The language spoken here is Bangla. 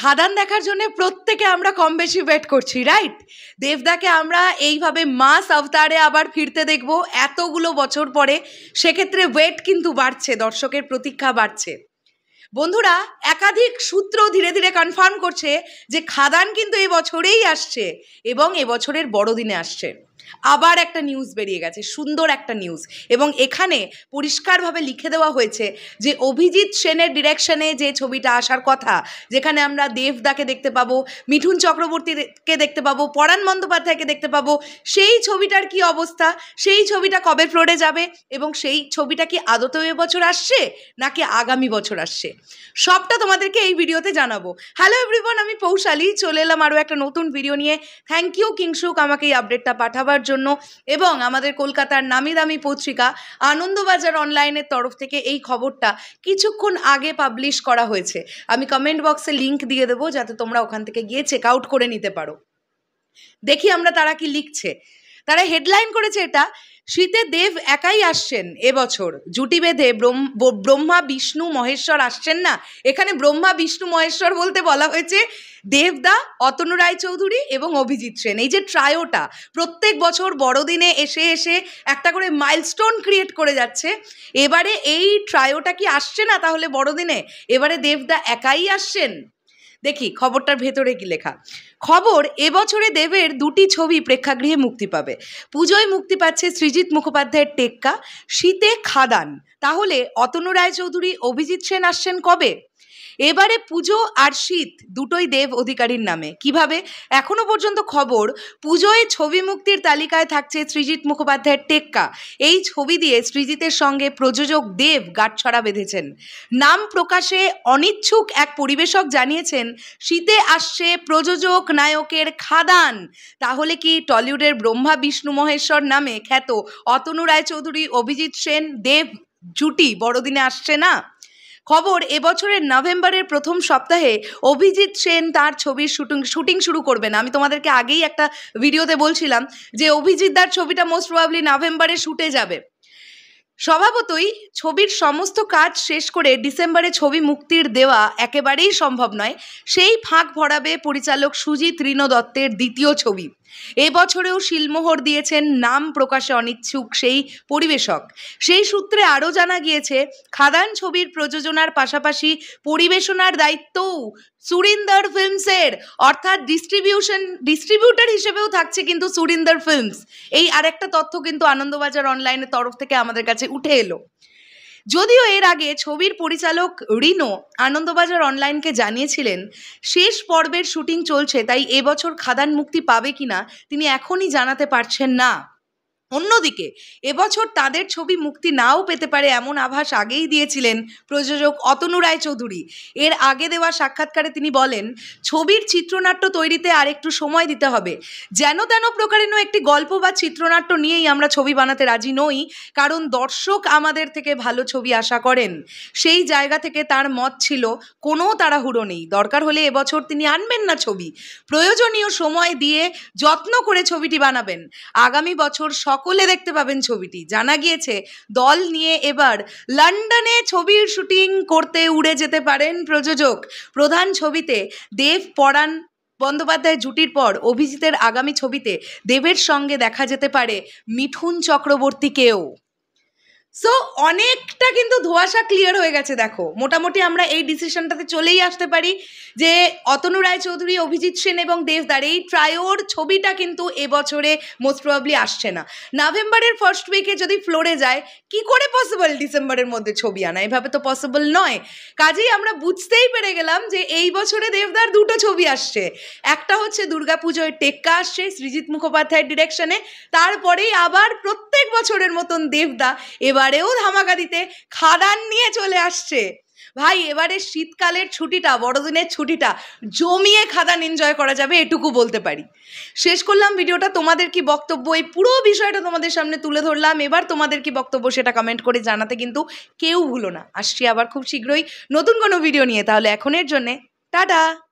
খাদান দেখার জন্য প্রত্যেকে আমরা কম বেশি ওয়েট করছি রাইট দেবদাকে আমরা এইভাবে মাস অবতারে আবার ফিরতে দেখব এতগুলো বছর পরে সেক্ষেত্রে ওয়েট কিন্তু বাড়ছে দর্শকের প্রতীক্ষা বাড়ছে বন্ধুরা একাধিক সূত্র ধীরে ধীরে কনফার্ম করছে যে খাদান কিন্তু এবছরেই আসছে এবং এবছরের বড়দিনে আসছে আবার একটা নিউজ বেরিয়ে গেছে সুন্দর একটা নিউজ এবং এখানে পরিষ্কারভাবে লিখে দেওয়া হয়েছে যে অভিজিৎ সেনের ডিরেকশনে যে ছবিটা আসার কথা যেখানে আমরা দেবদাকে দেখতে পাবো মিঠুন চক্রবর্তীকে দেখতে পাবো পরাণ বন্দ্যোপাধ্যায়কে দেখতে পাবো সেই ছবিটার কি অবস্থা সেই ছবিটা কবে ফ্লোরে যাবে এবং সেই ছবিটা কি আদতেও এবছর আসছে নাকি আগামী বছর আসছে সবটা তোমাদেরকে এই ভিডিওতে জানাবো হ্যালো এভরিওয়ান আমি পৌশালী চলে এলাম আরও একটা নতুন ভিডিও নিয়ে থ্যাংক ইউ কিংসুক আমাকে এই আপডেটটা পাঠাবো দেখাবার জন্য এবং আমাদের কলকাতার নামি দামি পত্রিকা আনন্দবাজার অনলাইনের তরফ থেকে এই খবরটা কিছুক্ষণ আগে পাবলিশ করা হয়েছে আমি কমেন্ট বক্সে লিঙ্ক দিয়ে দেবো যাতে তোমরা ওখান থেকে গিয়ে চেক আউট করে নিতে পারো দেখি আমরা তারা কি লিখছে তারা হেডলাইন করেছে এটা শীতে দেব একাই আসছেন এবছর জুটি বেঁধে ব্রহ্মা বিষ্ণু মহেশ্বর আসছেন না এখানে ব্রহ্মা বিষ্ণু মহেশ্বর বলতে বলা হয়েছে দেবদা অতনু রায়চৌধুরী এবং অভিজিৎ সেন এই যে ট্রায়োটা প্রত্যেক বছর বড়দিনে এসে এসে একটা করে মাইলস্টোন ক্রিয়েট করে যাচ্ছে এবারে এই ট্রায়োটা কি আসছে না তাহলে বড়দিনে এবারে দেবদা একাই আসছেন দেখি খবরটার ভেতরে কি লেখা খবর এবছরে দেবের দুটি ছবি প্রেক্ষাগৃহে মুক্তি পাবে পুজোয় মুক্তি পাচ্ছে সৃজিত মুখোপাধ্যায়ের টেক্কা শীতে খাদান তাহলে অতনু রায়চৌধুরী অভিজিৎ সেন আসছেন কবে এবারে পুজো আর শীত দুটোই দেব অধিকারীর নামে কিভাবে এখনও পর্যন্ত খবর পুজোয় ছবি মুক্তির তালিকায় থাকছে সৃজিত মুখোপাধ্যায়ের টেক্কা এই ছবি দিয়ে সৃজিতের সঙ্গে প্রযোজক দেব গাঁটছড়া বেঁধেছেন নাম প্রকাশে অনিচ্ছুক এক পরিবেশক জানিয়েছেন শীতে আসছে প্রযোজক নায়কের খাদান তাহলে কি টলিউডের ব্রহ্মা বিষ্ণু মহেশ্বর নামে খ্যাত অতনু রায়চৌধুরী অভিজিৎ সেন দেব জুটি বড়দিনে আসছে না খবর এবছরের নভেম্বরের প্রথম সপ্তাহে অভিজিৎ সেন তার ছবির শুটিং শুটিং শুরু করবেন আমি তোমাদেরকে আগেই একটা ভিডিওতে বলছিলাম যে অভিজিৎ দার ছবিটা মোস্ট প্রবাবলি নভেম্বরে শুটে যাবে স্বভাবতই ছবির সমস্ত কাজ শেষ করে ডিসেম্বরে ছবি মুক্তির দেওয়া একেবারেই সম্ভব নয় সেই ফাঁক ভরাবে পরিচালক সুজিত ঋণ দত্তের দ্বিতীয় ছবি এবছরেও শিলমোহর দিয়েছেন নাম প্রকাশে অনিচ্ছুক সেই পরিবেশক সেই সূত্রে আরও জানা গিয়েছে খাদান ছবির প্রযোজনার পাশাপাশি পরিবেশনার দায়িত্বও সুরিন্দর ফিল্মসের অর্থাৎ ডিস্ট্রিবিউশন ডিস্ট্রিবিউটার হিসেবেও থাকছে কিন্তু সুরিন্দর ফিল্মস এই আরেকটা তথ্য কিন্তু আনন্দবাজার অনলাইনের তরফ থেকে আমাদের কাছে উঠে এলো যদিও এর আগে ছবির পরিচালক রিনো আনন্দবাজার অনলাইনকে জানিয়েছিলেন শেষ পর্বের শুটিং চলছে তাই এবছর খাদান মুক্তি পাবে কিনা তিনি এখনই জানাতে পারছেন না অন্যদিকে এবছর তাদের ছবি মুক্তি নাও পেতে পারে এমন আভাস আগেই দিয়েছিলেন প্রযোজক অতনু রায় চৌধুরী এর আগে দেওয়া সাক্ষাৎকারে তিনি বলেন ছবির চিত্রনাট্য তৈরিতে আর একটু সময় দিতে হবে যেন তেন প্রকারেণ একটি গল্প বা চিত্রনাট্য নিয়েই আমরা ছবি বানাতে রাজি নই কারণ দর্শক আমাদের থেকে ভালো ছবি আশা করেন সেই জায়গা থেকে তার মত ছিল কোনো তাড়াহুড়ো নেই দরকার হলে এবছর তিনি আনবেন না ছবি প্রয়োজনীয় সময় দিয়ে যত্ন করে ছবিটি বানাবেন আগামী বছর সব সকলে দেখতে পাবেন ছবিটি জানা গিয়েছে দল নিয়ে এবার লন্ডনে ছবির শুটিং করতে উড়ে যেতে পারেন প্রযোজক প্রধান ছবিতে দেব পরাণ বন্দ্যোপাধ্যায় জুটির পর অভিজিতের আগামী ছবিতে দেবের সঙ্গে দেখা যেতে পারে মিঠুন চক্রবর্তীকেও সো অনেকটা কিন্তু ধোয়াশা ক্লিয়ার হয়ে গেছে দেখো মোটামুটি আমরা এই ডিসিশনটাতে চলেই আসতে পারি যে অতনু রায়চৌধুরী অভিজিৎ সেন এবং দেবদার এই ট্রায়োর ছবিটা কিন্তু এবছরে মোস্ট প্রবাবলি আসছে না নভেম্বরের ফার্স্ট উইকে যদি ফ্লোরে যায় কি করে পসিবল ডিসেম্বরের মধ্যে ছবি আনা এভাবে তো পসিবল নয় কাজেই আমরা বুঝতেই পেরে গেলাম যে এই বছরে দেবদার দুটো ছবি আসছে একটা হচ্ছে দুর্গাপুজোয় টেক্কা আসছে সৃজিৎ মুখোপাধ্যায়ের ডিরেকশনে তারপরেই আবার প্রত্যেক বছরের মতন দেবদা এবার এবারেও ধামাকা দিতে খাদান নিয়ে চলে আসছে ভাই এবারে শীতকালের ছুটিটা বড়দিনের ছুটিটা জমিয়ে খাদান এনজয় করা যাবে এটুকু বলতে পারি শেষ করলাম ভিডিওটা তোমাদের কি বক্তব্য এই পুরো বিষয়টা তোমাদের সামনে তুলে ধরলাম এবার তোমাদের কি বক্তব্য সেটা কমেন্ট করে জানাতে কিন্তু কেউ ভুলো না আসছি আবার খুব শীঘ্রই নতুন কোনো ভিডিও নিয়ে তাহলে এখনের জন্যে টাটা